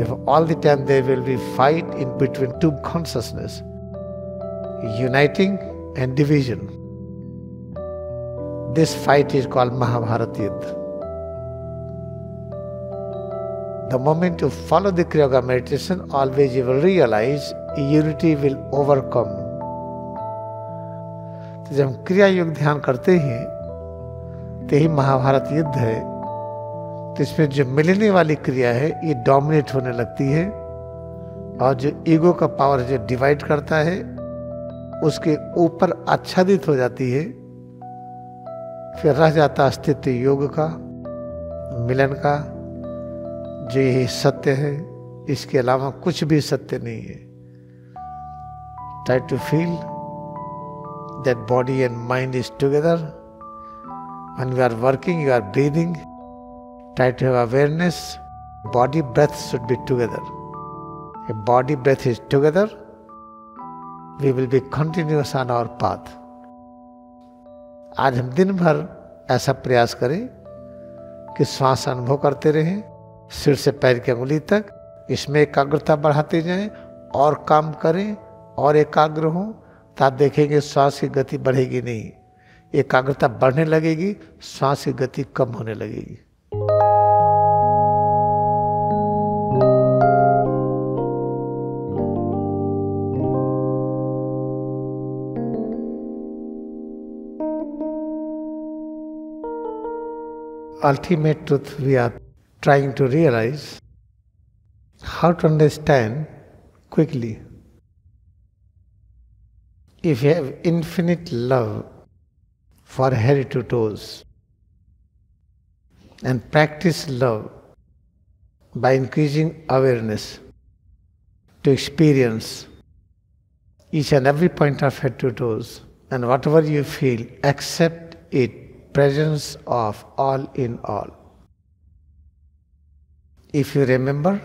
Therefore, all the time there will be fight in between two consciousness, uniting and division. This fight is called Mahabharata Yuddha. The moment you follow the Kriya Yoga meditation, always you will realize unity will overcome. तो जब हम क्रिया योग ध्यान करते हैं तो यही महाभारत युद्ध है तो इसमें जो मिलने वाली क्रिया है ये डोमिनेट होने लगती है और जो ईगो का पावर जो डिवाइड करता है उसके ऊपर आच्छादित हो जाती है फिर रह जाता अस्तित्व योग का मिलन का जो ये सत्य है इसके अलावा कुछ भी सत्य नहीं है try to feel that body and mind is together and we are working you are breathing Try to have awareness. Body breath should be together. If body breath is together, we will be continuous on our path. आज हम दिन भर ऐसा प्रयास करें कि श्वास अनुभव करते रहें सिर से पैर की उंगली तक इसमें एकाग्रता बढ़ाते जाएं और काम करें और एकाग्र हों तो देखेंगे श्वास की गति बढ़ेगी नहीं एकाग्रता बढ़ने लगेगी श्वास की गति कम होने लगेगी ultimate truth we are trying to realize, how to understand quickly. If you have infinite love for head to toes and practice love by increasing awareness to experience each and every point of head to toes and whatever you feel, accept it presence of all in all. If you remember,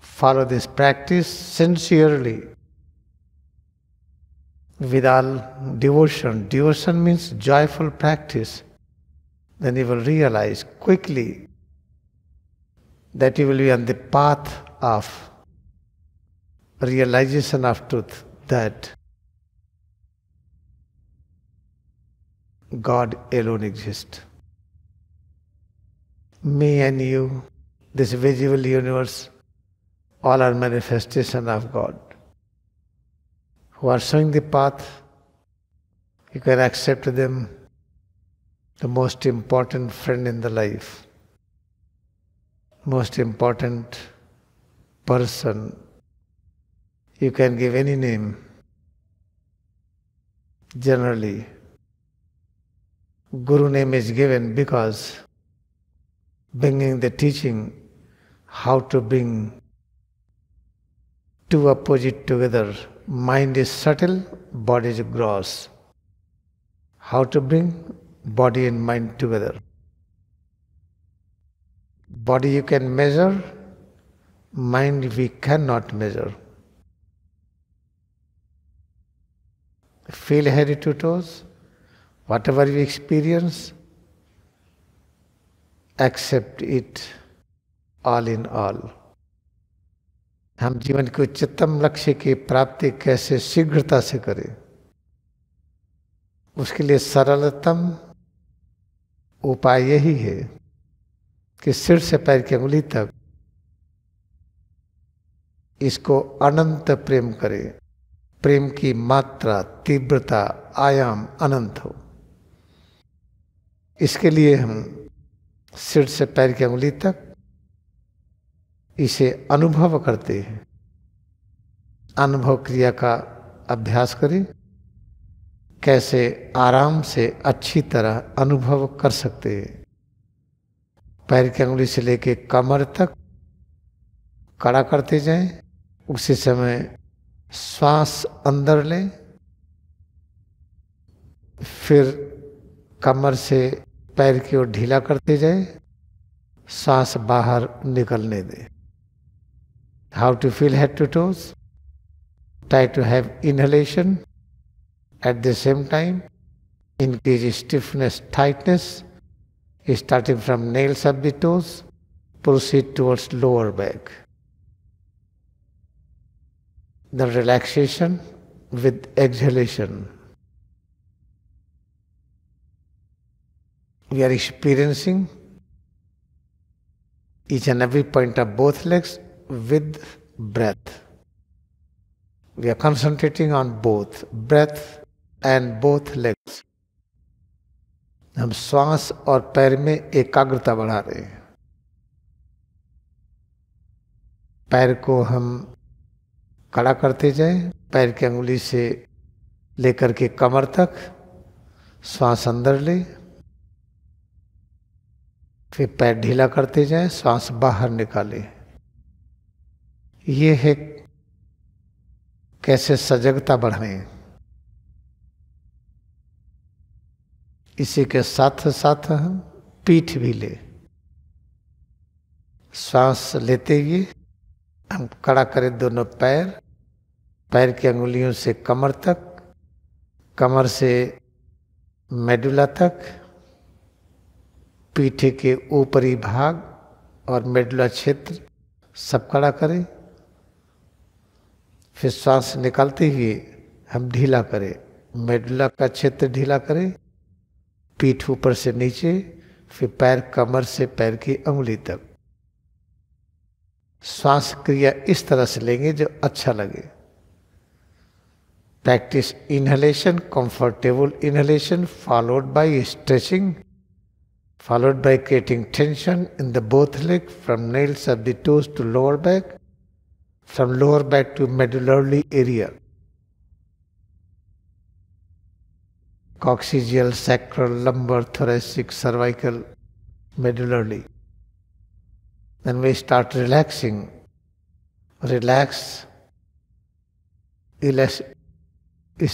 follow this practice sincerely with all devotion. Devotion means joyful practice. Then you will realize quickly that you will be on the path of realization of truth that God alone exists. Me and you, this visible universe, all are manifestation of God. Who are showing the path, you can accept them, the most important friend in the life, most important person. You can give any name generally Guru name is given because bringing the teaching how to bring two opposite together. Mind is subtle, body is gross. How to bring body and mind together. Body you can measure, mind we cannot measure. Feel head to toes, Whatever you experience, accept it all in all. हम जीवन के उच्चतम लक्ष्य की प्राप्ति कैसे शीघ्रता से करें उसके लिए सरलतम उपाय यही है कि सिर से पैर की उंगली तक इसको अनंत प्रेम करें प्रेम की मात्रा तीव्रता आयाम अनंत हो इसके लिए हम सिर से पैर की उंगली तक इसे अनुभव करते हैं अनुभव क्रिया का अभ्यास करें कैसे आराम से अच्छी तरह अनुभव कर सकते हैं पैर की उंगली से लेके कमर तक कड़ा करते जाएं उसी समय श्वास अंदर लें फिर कमर से पैर की ओर ढीला करते जाए सांस बाहर निकलने दे how to feel head to toes try to have inhalation at the same time increase stiffness tightness starting from nails of the toes proceed towards lower back the relaxation with exhalation we are experiencing each and every point of both legs with breath. We are concentrating on both breath and both legs. हम श्वास और पैर में एकाग्रता बढ़ा रहे हैं पैर को हम कड़ा करते जाए पैर की अंगुली से लेकर के कमर तक श्वास अंदर ले फिर पैर ढीला करते जाए सांस बाहर निकालें ये है कैसे सजगता बढ़ाएं इसी के साथ साथ हम पीठ भी ले सांस लेते हुए हम कड़ा करें दोनों पैर पैर की अंगुलियों से कमर तक कमर से मेडुला तक पीठे के ऊपरी भाग और मेडुला क्षेत्र सब कड़ा करें फिर श्वास निकालते हुए हम ढीला करें मेडुला का क्षेत्र ढीला करें पीठ ऊपर से नीचे फिर पैर कमर से पैर की उंगली तक श्वास क्रिया इस तरह से लेंगे जो अच्छा लगे practice inhalation comfortable inhalation followed by stretching followed by creating tension in the both leg from nails of the toes to lower back, from lower back to medullary area. Coccygeal, sacral, lumbar, thoracic, cervical, medullary. Then we start relaxing. Relax.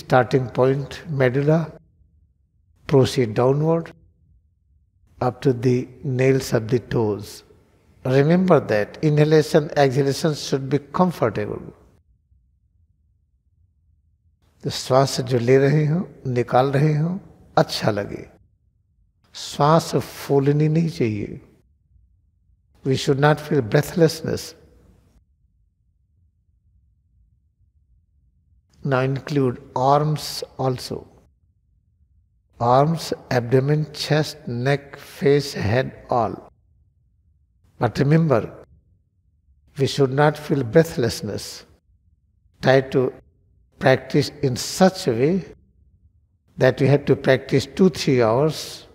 Starting point, medulla. Proceed downward up to the nails of the toes. Remember that inhalation, exhalation should be comfortable. तो श्वास जो ले रहे हो निकाल रहे हो अच्छा लगे श्वास फूलनी नहीं चाहिए we should not feel breathlessness now include arms also arms, abdomen, chest, neck, face, head, all. But remember, we should not feel breathlessness. Try to practice in such a way that we have to practice two, three hours.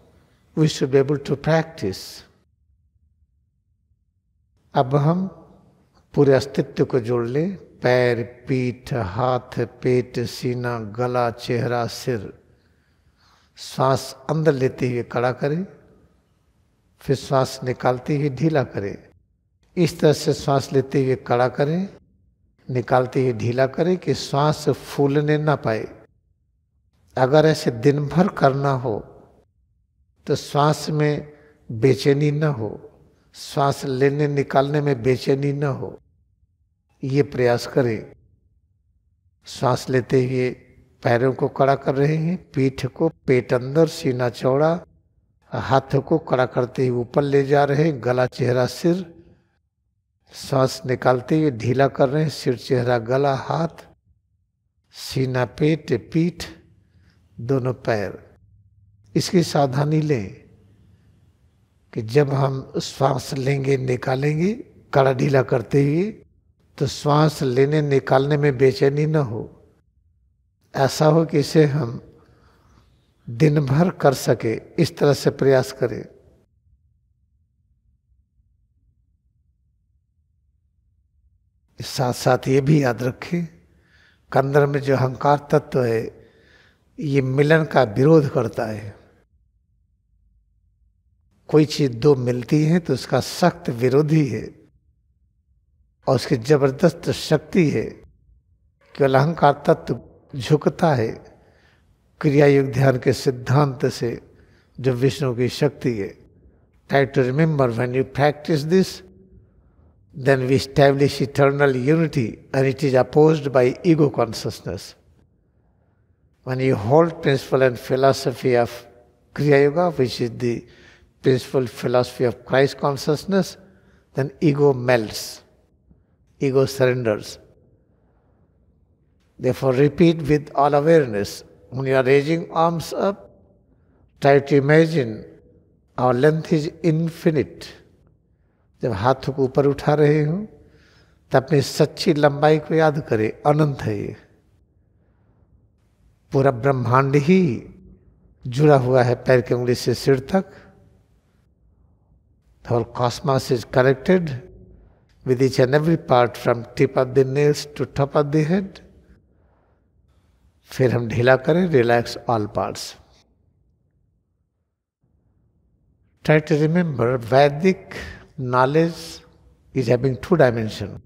We should be able to practice. अब हम पूरे अस्तित्व को जोड़ लें पैर पीठ हाथ पेट सीना गला चेहरा सिर श्वास अंदर लेते हुए कड़ा करें फिर श्वास निकालते हुए ढीला करें इस तरह से श्वास लेते हुए कड़ा करें निकालते हुए ढीला करें कि श्वास फूलने ना पाए अगर ऐसे दिन भर करना हो तो श्वास में बेचैनी ना हो श्वास लेने निकालने में बेचैनी ना हो ये प्रयास करें श्वास लेते हुए पैरों को कड़ा कर रहे हैं पीठ को पेट अंदर सीना चौड़ा हाथ को कड़ा करते हुए ऊपर ले जा रहे हैं गला चेहरा सिर सांस निकालते हुए ढीला कर रहे हैं सिर चेहरा गला हाथ सीना पेट पीठ दोनों पैर इसकी सावधानी लें कि जब हम श्वास लेंगे निकालेंगे कड़ा ढीला करते हुए तो श्वास लेने निकालने में बेचैनी न हो ऐसा हो कि इसे हम दिन भर कर सके इस तरह से प्रयास करें साथ साथ ये भी याद रखें कंदर में जो अहंकार तत्व है ये मिलन का विरोध करता है कोई चीज़ दो मिलती है तो उसका सख्त विरोधी है और उसकी ज़बरदस्त शक्ति है केवल अहंकार तत्व झुकता है क्रियायुग ध्यान के सिद्धांत से जो विष्णु की शक्ति है try to remember when you practice this then we establish eternal unity and it is oppose by ego consciousness when you hold principle and philosophy of Kriya Yoga which is the principle philosophy of Christ consciousness then ego melt ego surrenders Therefore, repeat with all awareness. When you are raising arms up, try to imagine our length is infinite. जब हाथों को ऊपर उठा रहे हो तो अपनी सच्ची लंबाई को याद करें अनंत है ये पूरा ब्रह्मांड ही जुड़ा हुआ है पैर की उंगली से सिर तक whole cosmos is connected with each and every part from tip of the nails to top of the head. फिर हम ढीला करें relax all try to remember Vedic knowledge is having two dimensions.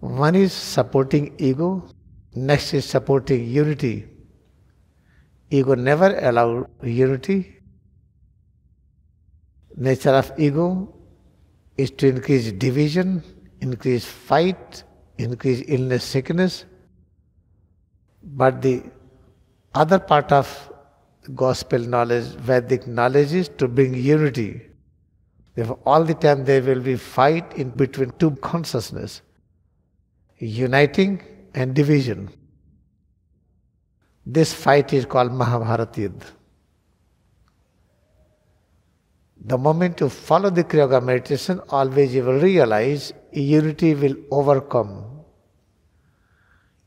One is supporting ego, next is supporting unity. Ego never allowed unity. Nature of ego is to increase division, increase fight, increase illness, sickness. But the other part of gospel knowledge, Vedic knowledge is to bring unity. Therefore, all the time there will be fight in between two consciousness, uniting and division. This fight is called Mahabharata Yudha. The moment you follow the Kriyoga meditation, always you will realize unity will overcome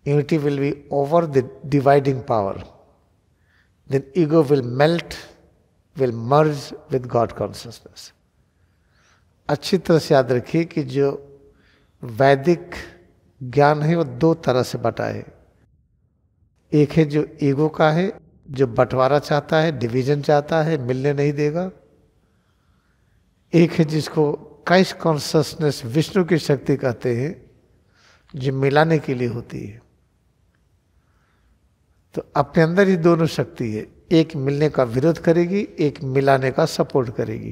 Unity will be over the dividing power. Then ego will melt, will merge with God consciousness. अच्छी तरह से याद रखिए कि जो वैदिक ज्ञान है वो दो तरह से बटा है एक है जो ईगो का है जो बंटवारा चाहता है डिवीजन चाहता है मिलने नहीं देगा एक है जिसको कैश कॉन्शसनेस विष्णु की शक्ति कहते हैं जो मिलाने के लिए होती है तो अपने अंदर ही दोनों शक्ति है एक मिलने का विरोध करेगी एक मिलाने का सपोर्ट करेगी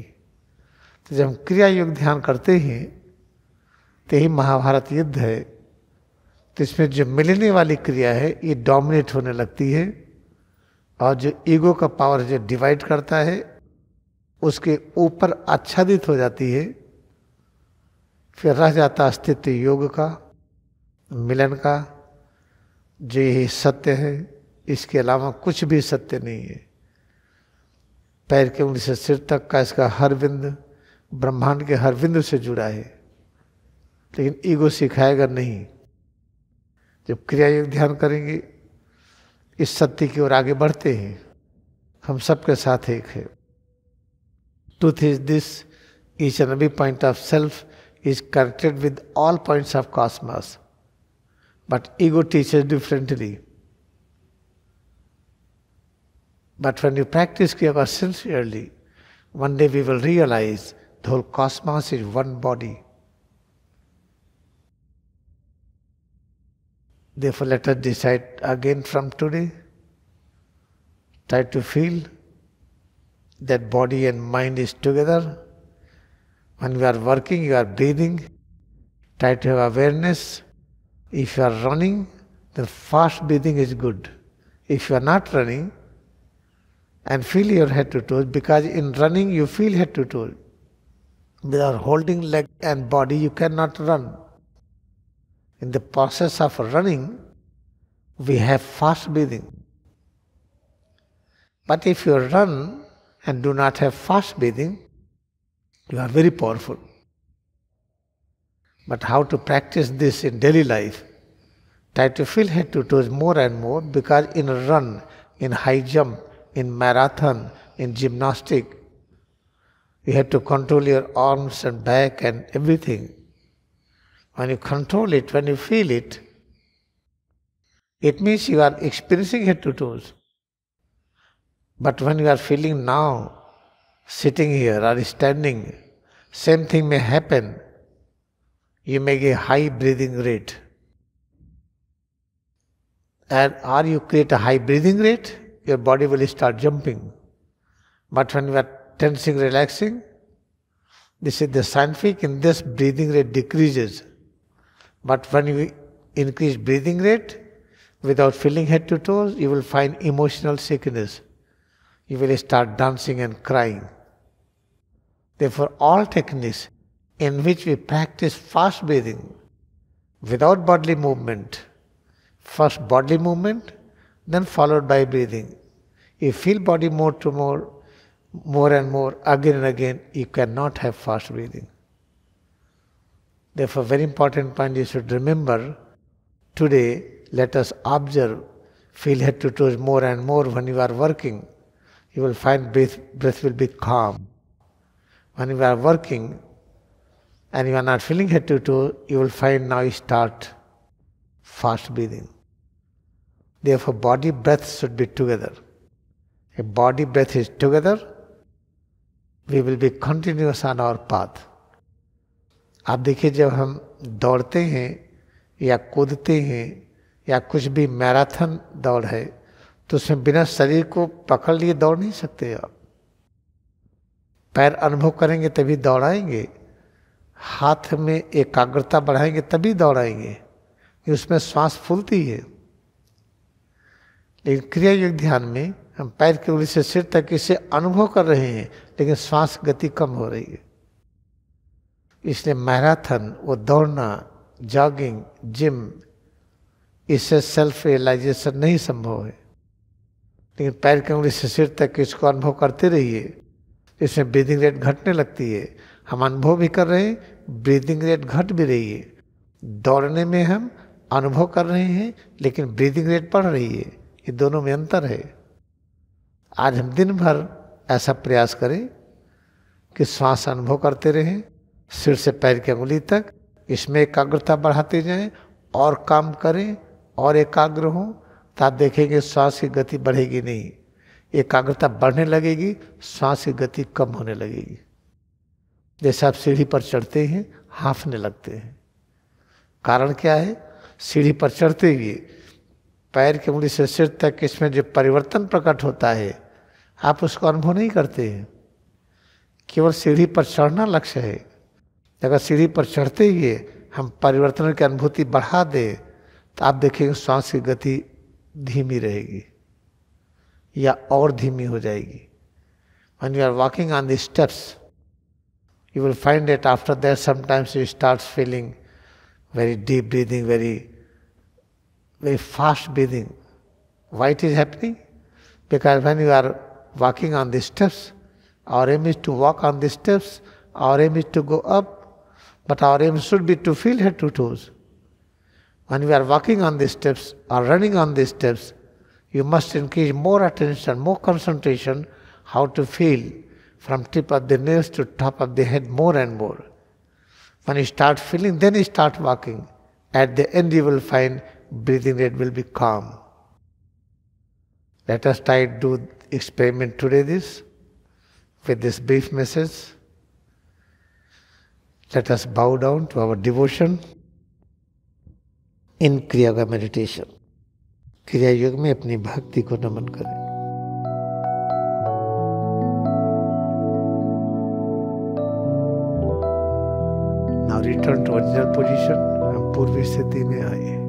तो जब हम क्रिया योग ध्यान करते हैं तो यही महाभारत युद्ध है तो इसमें जो मिलने वाली क्रिया है ये डोमिनेट होने लगती है और जो ईगो का पावर जो डिवाइड करता है उसके ऊपर आच्छादित हो जाती है फिर रह जाता अस्तित्व योग का मिलन का जो यही सत्य है इसके अलावा कुछ भी सत्य नहीं है पैर के उंगली से सिर तक का इसका हर बिंद ब्रह्मांड के हर बिंदु से जुड़ा है लेकिन ईगो सिखाएगा नहीं जब क्रिया योग ध्यान करेंगे इस सत्य की ओर आगे बढ़ते हैं हम सबके साथ एक है truth is this each and every point of self is connected with all points of cosmos but ego teaches differently But when you practice yoga sincerely, one day we will realize the whole cosmos is one body. Therefore, let us decide again from today. Try to feel that body and mind is together. When you are working, you are breathing. Try to have awareness. If you are running, the fast breathing is good. If you are not running, and feel your head to toes because in running you feel head to toes. Without holding leg and body you cannot run. In the process of running, we have fast breathing. But if you run and do not have fast breathing, you are very powerful. But how to practice this in daily life? Try to feel head to toes more and more because in a run, in high jump, in marathon, in gymnastic. You have to control your arms and back and everything. When you control it, when you feel it, it means you are experiencing head to toes. But when you are feeling now, sitting here or standing, same thing may happen. You make a high breathing rate. And are you create a high breathing rate? your body will start jumping. But when you are tensing, relaxing, this is the scientific in this breathing rate decreases. But when you increase breathing rate, without feeling head to toes, you will find emotional sickness. You will start dancing and crying. Therefore, all techniques in which we practice fast breathing without bodily movement, first bodily movement, then followed by breathing. You feel body more to more, more and more, again and again, you cannot have fast breathing. Therefore, very important point you should remember today, let us observe, feel head to toes more and more when you are working. You will find breath, breath will be calm. When you are working and you are not feeling head to toe, you will find now you start fast breathing. Therefore, body breath should be together. If body breath is together, we will be continuous on our path. आप देखिए जब हम दौड़ते हैं या कूदते हैं या कुछ भी मैराथन दौड़ है तो उसमें बिना शरीर को पकड़ लिए दौड़ नहीं सकते आप पैर अनुभव करेंगे तभी दौड़ाएंगे हाथ में एकाग्रता बढ़ाएंगे तभी दौड़ाएंगे उसमें श्वास फूलती है लेकिन क्रिया योग ध्यान में हम पैर की उंगली से सिर तक इसे अनुभव कर रहे हैं लेकिन श्वास गति कम हो रही है इसलिए मैराथन वो दौड़ना जॉगिंग जिम इससे सेल्फ रियलाइजेशन नहीं संभव है लेकिन पैर की उंगली से सिर तक इसको अनुभव करते रहिए इसमें ब्रीदिंग रेट घटने लगती है हम अनुभव भी कर रहे हैं ब्रीदिंग रेट घट भी रही है दौड़ने में हम अनुभव कर रहे हैं लेकिन ब्रीदिंग रेट बढ़ रही है ये दोनों में अंतर है आज हम दिन भर ऐसा प्रयास करें कि श्वास अनुभव करते रहें सिर से पैर की उंगली तक इसमें एकाग्रता बढ़ाते जाएं और काम करें और एकाग्र हों तब देखेंगे श्वास की गति बढ़ेगी नहीं एकाग्रता बढ़ने लगेगी श्वास की गति कम होने लगेगी जैसे आप सीढ़ी पर चढ़ते हैं हाँफने लगते हैं कारण क्या है सीढ़ी पर चढ़ते हुए पैर की उंगली से सिर तक इसमें जो परिवर्तन प्रकट होता है आप उसको अनुभव नहीं करते हैं केवल सीढ़ी पर चढ़ना लक्ष्य है अगर सीढ़ी पर चढ़ते ही हम परिवर्तन की अनुभूति बढ़ा दें तो आप देखेंगे श्वास की गति धीमी रहेगी या और धीमी हो जाएगी when you are walking on the steps you will find it after that sometimes you start feeling very deep breathing very very fast breathing. Why it is happening? Because when you are walking on the steps, our aim is to walk on the steps, our aim is to go up, but our aim should be to feel head to toes. When we are walking on the steps or running on the steps, you must increase more attention, more concentration, how to feel from tip of the nails to top of the head more and more. When you start feeling, then you start walking. At the end, you will find breathing rate will be calm. Let us try to do experiment today this with this brief message. Let us bow down to our devotion in Kriya Yoga meditation. Kriya Yoga में apni bhakti ko naman kare. Now return to original position. हम पूर्व स्थिति में आए